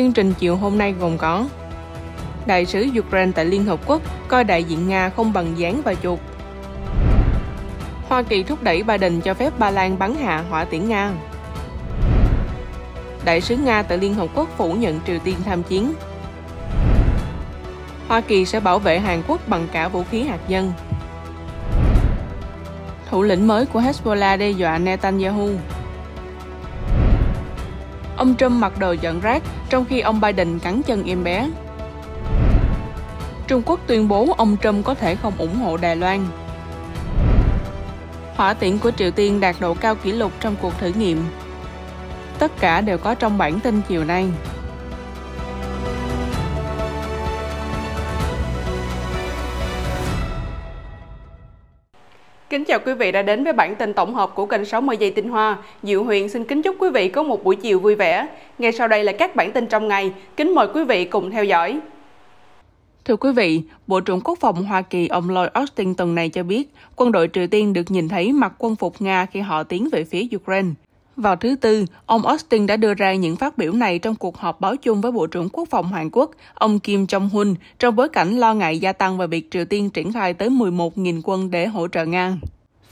Chương trình chiều hôm nay gồm có Đại sứ Ukraine tại Liên Hợp Quốc coi đại diện Nga không bằng dán và chuột. Hoa Kỳ thúc đẩy Biden cho phép Ba Lan bắn hạ hỏa tiễn Nga. Đại sứ Nga tại Liên Hợp Quốc phủ nhận Triều Tiên tham chiến. Hoa Kỳ sẽ bảo vệ Hàn Quốc bằng cả vũ khí hạt nhân. Thủ lĩnh mới của Hezbollah đe dọa Netanyahu ông Trump mặc đồ dọn rác trong khi ông Biden cắn chân em bé. Trung Quốc tuyên bố ông Trump có thể không ủng hộ Đài Loan. Hỏa tiễn của Triều Tiên đạt độ cao kỷ lục trong cuộc thử nghiệm. Tất cả đều có trong bản tin chiều nay. Kính chào quý vị đã đến với bản tin tổng hợp của kênh 60 giây tinh hoa. Diệu Huyền xin kính chúc quý vị có một buổi chiều vui vẻ. Ngay sau đây là các bản tin trong ngày. Kính mời quý vị cùng theo dõi. Thưa quý vị, Bộ trưởng Quốc phòng Hoa Kỳ ông Lloyd Austin tuần này cho biết quân đội Triều Tiên được nhìn thấy mặc quân phục Nga khi họ tiến về phía Ukraine vào thứ Tư, ông Austin đã đưa ra những phát biểu này trong cuộc họp báo chung với Bộ trưởng Quốc phòng Hàn Quốc, ông Kim Jong-un, trong bối cảnh lo ngại gia tăng về việc Triều Tiên triển khai tới 11.000 quân để hỗ trợ Nga.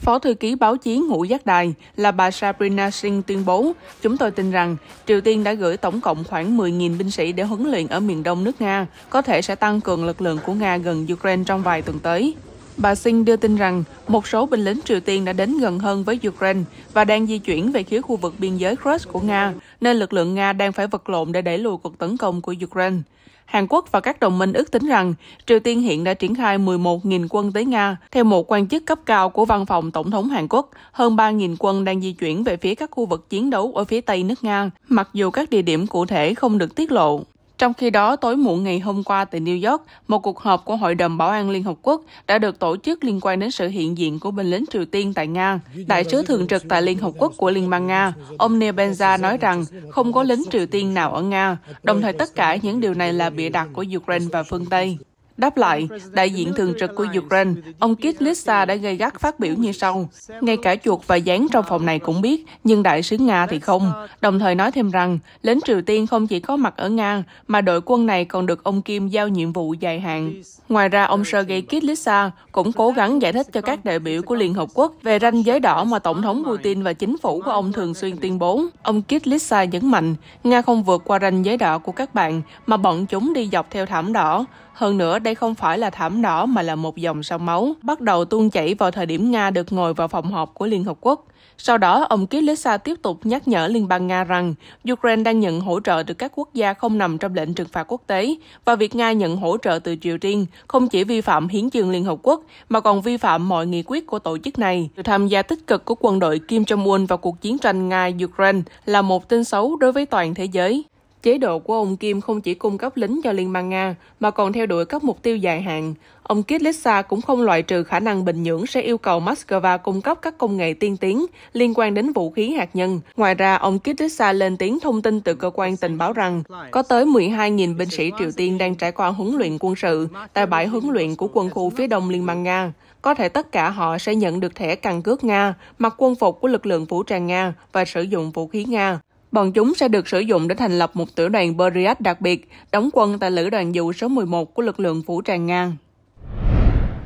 Phó thư ký báo chí Ngũ Giác Đài là bà Sabrina Singh tuyên bố, chúng tôi tin rằng Triều Tiên đã gửi tổng cộng khoảng 10.000 binh sĩ để huấn luyện ở miền đông nước Nga, có thể sẽ tăng cường lực lượng của Nga gần Ukraine trong vài tuần tới bà Sinh đưa tin rằng một số binh lính Triều Tiên đã đến gần hơn với Ukraine và đang di chuyển về phía khu vực biên giới Kursk của Nga, nên lực lượng Nga đang phải vật lộn để đẩy lùi cuộc tấn công của Ukraine. Hàn Quốc và các đồng minh ước tính rằng Triều Tiên hiện đã triển khai 11.000 quân tới Nga. Theo một quan chức cấp cao của văn phòng Tổng thống Hàn Quốc, hơn 3.000 quân đang di chuyển về phía các khu vực chiến đấu ở phía tây nước Nga, mặc dù các địa điểm cụ thể không được tiết lộ. Trong khi đó, tối muộn ngày hôm qua tại New York, một cuộc họp của Hội đồng Bảo an Liên Hợp Quốc đã được tổ chức liên quan đến sự hiện diện của binh lính Triều Tiên tại Nga. Đại sứ thường trực tại Liên Hợp Quốc của Liên bang Nga, ông Neil Benza nói rằng không có lính Triều Tiên nào ở Nga, đồng thời tất cả những điều này là bịa đặt của Ukraine và phương Tây. Đáp lại, đại diện thường trực của Ukraine, ông Kislitsa đã gây gắt phát biểu như sau. Ngay cả chuột và gián trong phòng này cũng biết, nhưng đại sứ Nga thì không. Đồng thời nói thêm rằng, lính Triều Tiên không chỉ có mặt ở Nga, mà đội quân này còn được ông Kim giao nhiệm vụ dài hạn. Ngoài ra, ông Sergei Kislitsa cũng cố gắng giải thích cho các đại biểu của Liên Hợp Quốc về ranh giới đỏ mà Tổng thống Putin và chính phủ của ông thường xuyên tuyên bố. Ông Kislitsa nhấn mạnh, Nga không vượt qua ranh giới đỏ của các bạn, mà bọn chúng đi dọc theo thảm đỏ, hơn nữa, đây không phải là thảm đỏ mà là một dòng sông máu, bắt đầu tuôn chảy vào thời điểm Nga được ngồi vào phòng họp của Liên Hợp Quốc. Sau đó, ông Kilesa tiếp tục nhắc nhở Liên bang Nga rằng Ukraine đang nhận hỗ trợ từ các quốc gia không nằm trong lệnh trừng phạt quốc tế và việc Nga nhận hỗ trợ từ Triều Tiên không chỉ vi phạm hiến chương Liên Hợp Quốc mà còn vi phạm mọi nghị quyết của tổ chức này. Sự tham gia tích cực của quân đội Kim Jong-un vào cuộc chiến tranh Nga-Ukraine là một tin xấu đối với toàn thế giới. Chế độ của ông Kim không chỉ cung cấp lính cho Liên bang Nga, mà còn theo đuổi các mục tiêu dài hạn. Ông Kislitsa cũng không loại trừ khả năng Bình Nhưỡng sẽ yêu cầu Moscow cung cấp các công nghệ tiên tiến liên quan đến vũ khí hạt nhân. Ngoài ra, ông Kislitsa lên tiếng thông tin từ cơ quan tình báo rằng có tới 12.000 binh sĩ Triều Tiên đang trải qua huấn luyện quân sự tại bãi huấn luyện của quân khu phía đông Liên bang Nga. Có thể tất cả họ sẽ nhận được thẻ căn cước Nga, mặc quân phục của lực lượng vũ trang Nga và sử dụng vũ khí Nga. Bọn chúng sẽ được sử dụng để thành lập một tiểu đoàn Beriat đặc biệt, đóng quân tại lữ đoàn dù số 11 của lực lượng vũ trang Nga.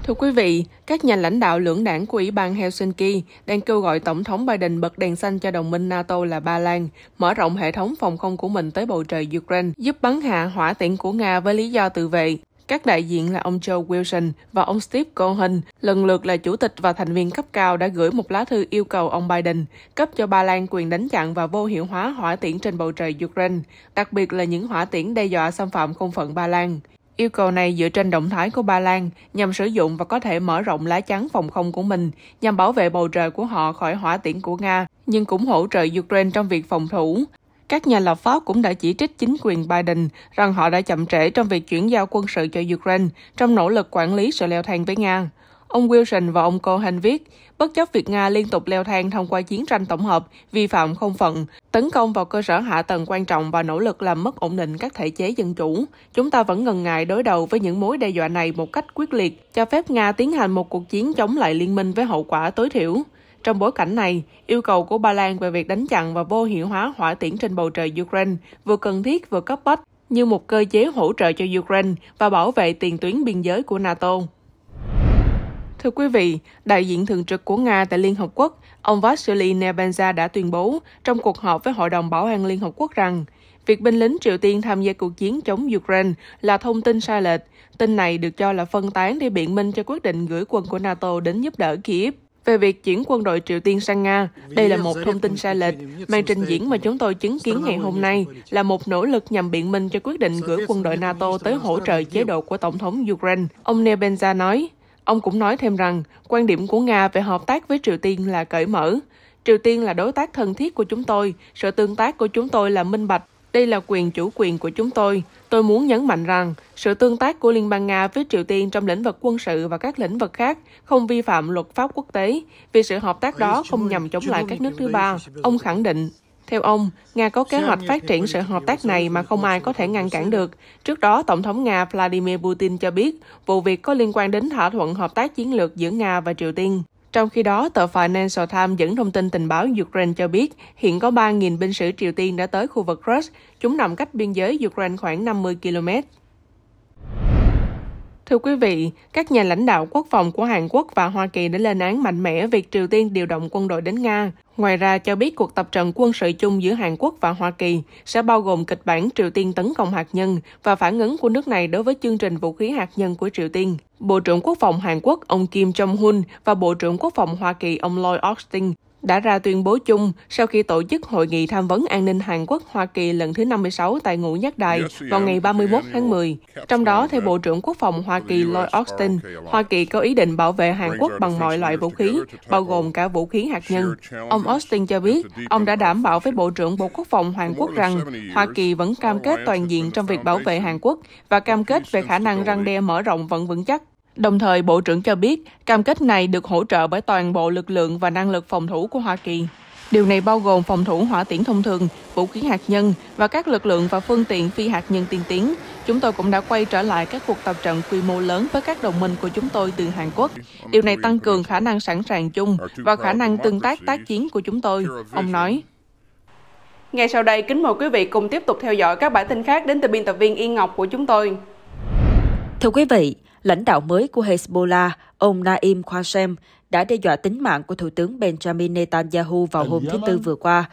Thưa quý vị, các nhà lãnh đạo lưỡng đảng của Ủy ban Helsinki đang kêu gọi Tổng thống Biden bật đèn xanh cho đồng minh NATO là Ba Lan, mở rộng hệ thống phòng không của mình tới bầu trời Ukraine, giúp bắn hạ hỏa tiễn của Nga với lý do tự vệ. Các đại diện là ông Joe Wilson và ông Steve Cohen, lần lượt là chủ tịch và thành viên cấp cao đã gửi một lá thư yêu cầu ông Biden cấp cho Ba Lan quyền đánh chặn và vô hiệu hóa hỏa tiễn trên bầu trời Ukraine, đặc biệt là những hỏa tiễn đe dọa xâm phạm không phận Ba Lan. Yêu cầu này dựa trên động thái của Ba Lan nhằm sử dụng và có thể mở rộng lá chắn phòng không của mình nhằm bảo vệ bầu trời của họ khỏi hỏa tiễn của Nga, nhưng cũng hỗ trợ Ukraine trong việc phòng thủ. Các nhà lập pháp cũng đã chỉ trích chính quyền Biden rằng họ đã chậm trễ trong việc chuyển giao quân sự cho Ukraine trong nỗ lực quản lý sự leo thang với Nga. Ông Wilson và ông Cohen viết, bất chấp việc Nga liên tục leo thang thông qua chiến tranh tổng hợp, vi phạm không phận, tấn công vào cơ sở hạ tầng quan trọng và nỗ lực làm mất ổn định các thể chế dân chủ, chúng ta vẫn ngần ngại đối đầu với những mối đe dọa này một cách quyết liệt, cho phép Nga tiến hành một cuộc chiến chống lại liên minh với hậu quả tối thiểu. Trong bối cảnh này, yêu cầu của Ba Lan về việc đánh chặn và vô hiệu hóa hỏa tiễn trên bầu trời Ukraine vừa cần thiết vừa cấp bách như một cơ chế hỗ trợ cho Ukraine và bảo vệ tiền tuyến biên giới của NATO. Thưa quý vị, đại diện thường trực của Nga tại Liên Hợp Quốc, ông Vasily Nebenzia đã tuyên bố trong cuộc họp với Hội đồng Bảo an Liên Hợp Quốc rằng việc binh lính Triều Tiên tham gia cuộc chiến chống Ukraine là thông tin sai lệch. Tin này được cho là phân tán để biện minh cho quyết định gửi quân của NATO đến giúp đỡ Kiev về việc chuyển quân đội Triều Tiên sang Nga. Đây là một thông tin sai lệch. Màn trình diễn mà chúng tôi chứng kiến ngày hôm nay là một nỗ lực nhằm biện minh cho quyết định gửi quân đội NATO tới hỗ trợ chế độ của Tổng thống Ukraine. Ông Nebenza nói. Ông cũng nói thêm rằng, quan điểm của Nga về hợp tác với Triều Tiên là cởi mở. Triều Tiên là đối tác thân thiết của chúng tôi, sự tương tác của chúng tôi là minh bạch đây là quyền chủ quyền của chúng tôi. Tôi muốn nhấn mạnh rằng, sự tương tác của Liên bang Nga với Triều Tiên trong lĩnh vực quân sự và các lĩnh vực khác không vi phạm luật pháp quốc tế, vì sự hợp tác đó không nhằm chống lại các nước thứ ba, ông khẳng định. Theo ông, Nga có kế hoạch phát triển sự hợp tác này mà không ai có thể ngăn cản được. Trước đó, Tổng thống Nga Vladimir Putin cho biết vụ việc có liên quan đến thỏa thuận hợp tác chiến lược giữa Nga và Triều Tiên. Trong khi đó, tờ Financial Times dẫn thông tin tình báo Ukraine cho biết hiện có 3.000 binh sĩ Triều Tiên đã tới khu vực Kursk, chúng nằm cách biên giới Ukraine khoảng 50 km. Thưa quý vị, các nhà lãnh đạo quốc phòng của Hàn Quốc và Hoa Kỳ đã lên án mạnh mẽ việc Triều Tiên điều động quân đội đến Nga. Ngoài ra cho biết cuộc tập trận quân sự chung giữa Hàn Quốc và Hoa Kỳ sẽ bao gồm kịch bản Triều Tiên tấn công hạt nhân và phản ứng của nước này đối với chương trình vũ khí hạt nhân của Triều Tiên. Bộ trưởng Quốc phòng Hàn Quốc ông Kim Jong-un và Bộ trưởng Quốc phòng Hoa Kỳ ông Lloyd Austin đã ra tuyên bố chung sau khi tổ chức hội nghị tham vấn an ninh Hàn Quốc-Hoa Kỳ lần thứ 56 tại Ngũ Giác Đài vào ngày 31 tháng 10. Trong đó, theo Bộ trưởng Quốc phòng Hoa Kỳ Lloyd uh, Austin, Hoa Kỳ có ý định bảo vệ Hàn Quốc bằng mọi loại vũ khí, bao gồm cả vũ khí hạt nhân. Ông Austin cho biết, ông đã đảm bảo với Bộ trưởng Bộ Quốc phòng Hàn Quốc rằng Hoa Kỳ vẫn cam kết toàn diện trong việc bảo vệ Hàn Quốc và cam kết về khả năng răng đe mở rộng vẫn vững chắc. Đồng thời, Bộ trưởng cho biết cam kết này được hỗ trợ bởi toàn bộ lực lượng và năng lực phòng thủ của Hoa Kỳ. Điều này bao gồm phòng thủ hỏa tiễn thông thường, vũ khí hạt nhân và các lực lượng và phương tiện phi hạt nhân tiên tiến. Chúng tôi cũng đã quay trở lại các cuộc tập trận quy mô lớn với các đồng minh của chúng tôi từ Hàn Quốc. Điều này tăng cường khả năng sẵn sàng chung và khả năng tương tác tác chiến của chúng tôi, ông nói. Ngay sau đây, kính mời quý vị cùng tiếp tục theo dõi các bản tin khác đến từ biên tập viên Yên Ngọc của chúng tôi. Thưa quý vị, lãnh đạo mới của Hezbollah, ông Naim Qasem, đã đe dọa tính mạng của Thủ tướng Benjamin Netanyahu vào hôm thứ Tư vừa qua.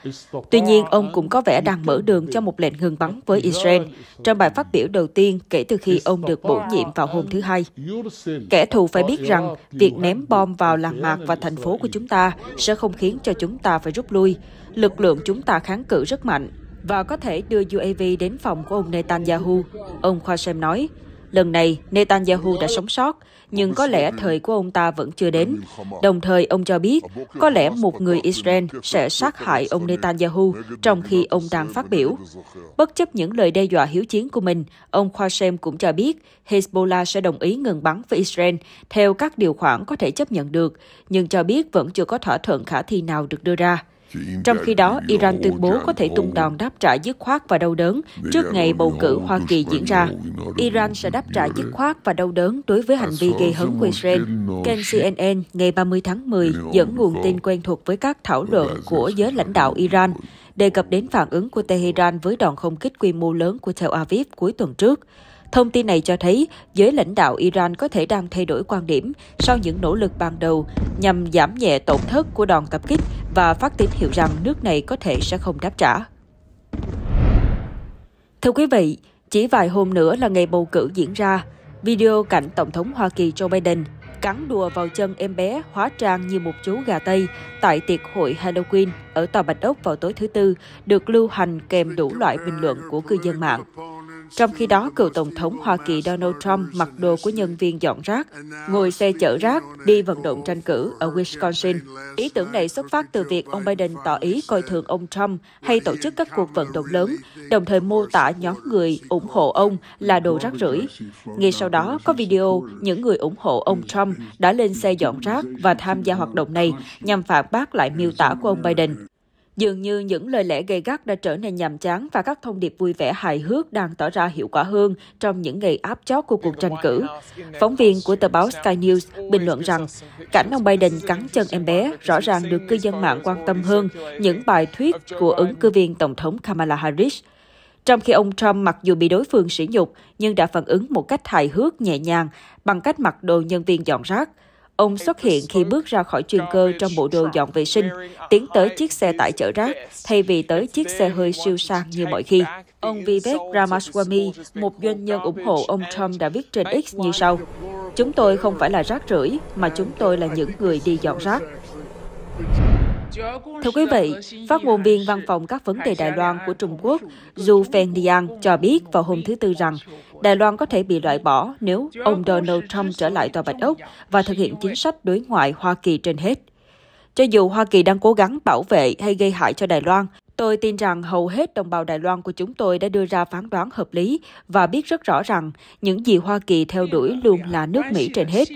Tuy nhiên, ông cũng có vẻ đang mở đường cho một lệnh ngừng bắn với Israel trong bài phát biểu đầu tiên kể từ khi ông được bổ nhiệm vào hôm thứ Hai. Kẻ thù phải biết rằng việc ném bom vào làng mạc và thành phố của chúng ta sẽ không khiến cho chúng ta phải rút lui. Lực lượng chúng ta kháng cự rất mạnh và có thể đưa UAV đến phòng của ông Netanyahu, ông Khosem nói. Lần này, Netanyahu đã sống sót, nhưng có lẽ thời của ông ta vẫn chưa đến. Đồng thời, ông cho biết có lẽ một người Israel sẽ sát hại ông Netanyahu trong khi ông đang phát biểu. Bất chấp những lời đe dọa hiếu chiến của mình, ông Khoasem cũng cho biết Hezbollah sẽ đồng ý ngừng bắn với Israel theo các điều khoản có thể chấp nhận được, nhưng cho biết vẫn chưa có thỏa thuận khả thi nào được đưa ra. Trong khi đó, Iran tuyên bố có thể tung đòn đáp trả dứt khoát và đau đớn trước ngày bầu cử Hoa Kỳ diễn ra. Iran sẽ đáp trả dứt khoát và đau đớn đối với hành vi gây hấn của Israel. Kênh CNN ngày 30 tháng 10 dẫn nguồn tin quen thuộc với các thảo luận của giới lãnh đạo Iran đề cập đến phản ứng của Tehran với đòn không kích quy mô lớn của Tel Aviv cuối tuần trước. Thông tin này cho thấy giới lãnh đạo Iran có thể đang thay đổi quan điểm sau những nỗ lực ban đầu nhằm giảm nhẹ tổn thất của đòn tập kích và phát tín hiệu rằng nước này có thể sẽ không đáp trả. Thưa quý vị, chỉ vài hôm nữa là ngày bầu cử diễn ra, video cảnh Tổng thống Hoa Kỳ Joe Biden cắn đùa vào chân em bé hóa trang như một chú gà Tây tại tiệc hội Halloween ở Tòa Bạch Ốc vào tối thứ Tư, được lưu hành kèm đủ loại bình luận của cư dân mạng. Trong khi đó, cựu Tổng thống Hoa Kỳ Donald Trump mặc đồ của nhân viên dọn rác, ngồi xe chở rác, đi vận động tranh cử ở Wisconsin. Ý tưởng này xuất phát từ việc ông Biden tỏ ý coi thường ông Trump hay tổ chức các cuộc vận động lớn, đồng thời mô tả nhóm người ủng hộ ông là đồ rác rưởi. Ngay sau đó, có video những người ủng hộ ông Trump đã lên xe dọn rác và tham gia hoạt động này nhằm phản bác lại miêu tả của ông Biden. Dường như những lời lẽ gây gắt đã trở nên nhàm chán và các thông điệp vui vẻ hài hước đang tỏ ra hiệu quả hơn trong những ngày áp chót của cuộc tranh cử. Phóng viên của tờ báo Sky News bình luận rằng cảnh ông Biden cắn chân em bé rõ ràng được cư dân mạng quan tâm hơn những bài thuyết của ứng cử viên Tổng thống Kamala Harris. Trong khi ông Trump mặc dù bị đối phương sỉ nhục nhưng đã phản ứng một cách hài hước nhẹ nhàng bằng cách mặc đồ nhân viên dọn rác – Ông xuất hiện khi bước ra khỏi chuyên cơ trong bộ đồ dọn vệ sinh, tiến tới chiếc xe tải chở rác, thay vì tới chiếc xe hơi siêu sang như mọi khi. Ông Vivek Ramaswamy, một doanh nhân ủng hộ ông Trump đã viết trên X như sau. Chúng tôi không phải là rác rưởi, mà chúng tôi là những người đi dọn rác. Thưa quý vị, phát ngôn viên văn phòng các vấn đề Đài Loan của Trung Quốc, Zhu Fengdian cho biết vào hôm thứ Tư rằng Đài Loan có thể bị loại bỏ nếu ông Donald Trump trở lại Tòa Bạch Ốc và thực hiện chính sách đối ngoại Hoa Kỳ trên hết. Cho dù Hoa Kỳ đang cố gắng bảo vệ hay gây hại cho Đài Loan, Tôi tin rằng hầu hết đồng bào Đài Loan của chúng tôi đã đưa ra phán đoán hợp lý và biết rất rõ rằng những gì Hoa Kỳ theo đuổi luôn là nước Mỹ trên hết.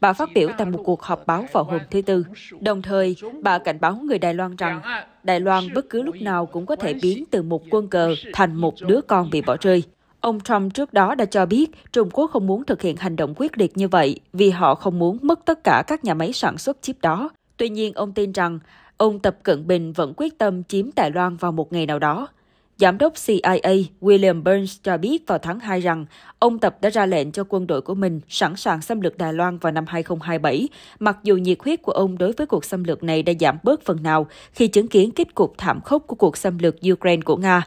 Bà phát biểu tại một cuộc họp báo vào hôm thứ Tư. Đồng thời, bà cảnh báo người Đài Loan rằng Đài Loan bất cứ lúc nào cũng có thể biến từ một quân cờ thành một đứa con bị bỏ rơi. Ông Trump trước đó đã cho biết Trung Quốc không muốn thực hiện hành động quyết liệt như vậy vì họ không muốn mất tất cả các nhà máy sản xuất chip đó. Tuy nhiên, ông tin rằng ông Tập Cận Bình vẫn quyết tâm chiếm Đài Loan vào một ngày nào đó. Giám đốc CIA William Burns cho biết vào tháng 2 rằng ông Tập đã ra lệnh cho quân đội của mình sẵn sàng xâm lược Đài Loan vào năm 2027, mặc dù nhiệt huyết của ông đối với cuộc xâm lược này đã giảm bớt phần nào khi chứng kiến kết cục thảm khốc của cuộc xâm lược Ukraine của Nga.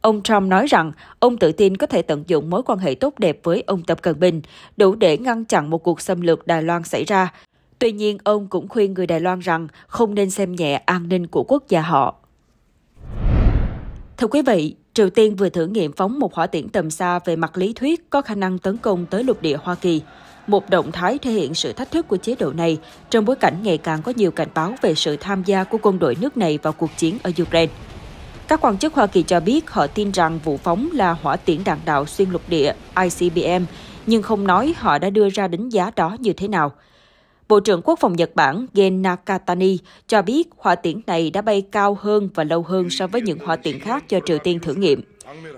Ông Trump nói rằng ông tự tin có thể tận dụng mối quan hệ tốt đẹp với ông Tập Cận Bình, đủ để ngăn chặn một cuộc xâm lược Đài Loan xảy ra, Tuy nhiên, ông cũng khuyên người Đài Loan rằng không nên xem nhẹ an ninh của quốc gia họ. Thưa quý vị, Triều Tiên vừa thử nghiệm phóng một hỏa tiễn tầm xa về mặt lý thuyết có khả năng tấn công tới lục địa Hoa Kỳ. Một động thái thể hiện sự thách thức của chế độ này trong bối cảnh ngày càng có nhiều cảnh báo về sự tham gia của quân đội nước này vào cuộc chiến ở Ukraine. Các quan chức Hoa Kỳ cho biết họ tin rằng vụ phóng là hỏa tiễn đạn đạo xuyên lục địa ICBM, nhưng không nói họ đã đưa ra đánh giá đó như thế nào – Bộ trưởng Quốc phòng Nhật Bản Gen Nakatani cho biết hỏa tiễn này đã bay cao hơn và lâu hơn so với những hỏa tiễn khác cho Triều Tiên thử nghiệm.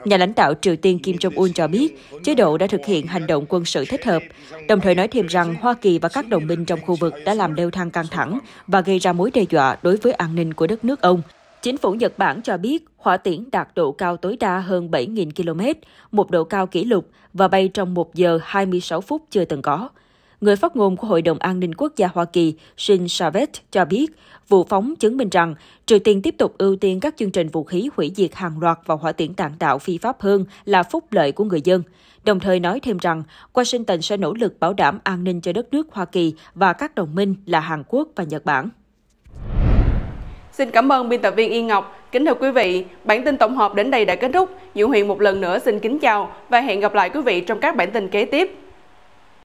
Nhà lãnh đạo Triều Tiên Kim Jong-un cho biết chế độ đã thực hiện hành động quân sự thích hợp, đồng thời nói thêm rằng Hoa Kỳ và các đồng minh trong khu vực đã làm leo thang căng thẳng và gây ra mối đe dọa đối với an ninh của đất nước ông. Chính phủ Nhật Bản cho biết hỏa tiễn đạt độ cao tối đa hơn 7.000 km, một độ cao kỷ lục và bay trong 1 giờ 26 phút chưa từng có. Người phát ngôn của Hội đồng An ninh Quốc gia Hoa Kỳ Shin Savet cho biết, vụ phóng chứng minh rằng Triều Tiên tiếp tục ưu tiên các chương trình vũ khí hủy diệt hàng loạt và hỏa tiễn tạng tạo phi pháp hơn là phúc lợi của người dân, đồng thời nói thêm rằng Washington sẽ nỗ lực bảo đảm an ninh cho đất nước Hoa Kỳ và các đồng minh là Hàn Quốc và Nhật Bản. Xin cảm ơn biên tập viên Yên Ngọc. Kính thưa quý vị, bản tin tổng hợp đến đây đã kết thúc. Diệu Huyền một lần nữa xin kính chào và hẹn gặp lại quý vị trong các bản tin kế tiếp.